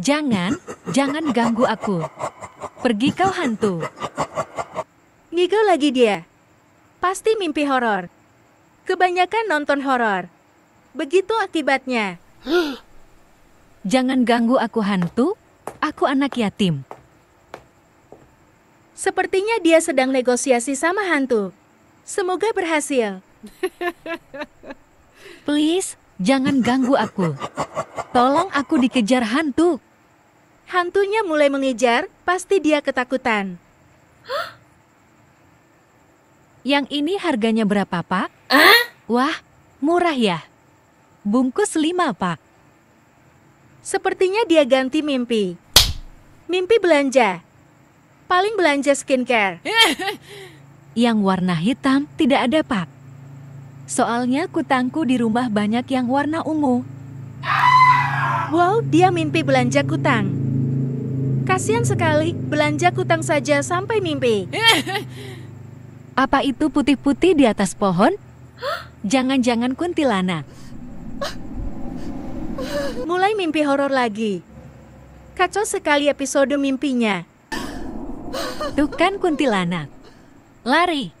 Jangan, jangan ganggu aku. Pergi kau hantu. Ngigo lagi dia. Pasti mimpi horor. Kebanyakan nonton horor. Begitu akibatnya. Jangan ganggu aku hantu. Aku anak yatim. Sepertinya dia sedang negosiasi sama hantu. Semoga berhasil. Please, jangan ganggu aku. Tolong aku dikejar hantu. Hantunya mulai mengejar, pasti dia ketakutan. Yang ini harganya berapa, Pak? Hah? Wah, murah ya. Bungkus lima, Pak. Sepertinya dia ganti mimpi. Mimpi belanja. Paling belanja skincare. yang warna hitam tidak ada, Pak. Soalnya kutangku di rumah banyak yang warna ungu. Wow, dia mimpi belanja kutang. Kasihan sekali, belanja kutang saja sampai mimpi. Apa itu putih-putih di atas pohon? Jangan-jangan kuntilana. Mulai mimpi horor lagi. Kacau sekali episode mimpinya. Tuh kan kuntilana. Lari.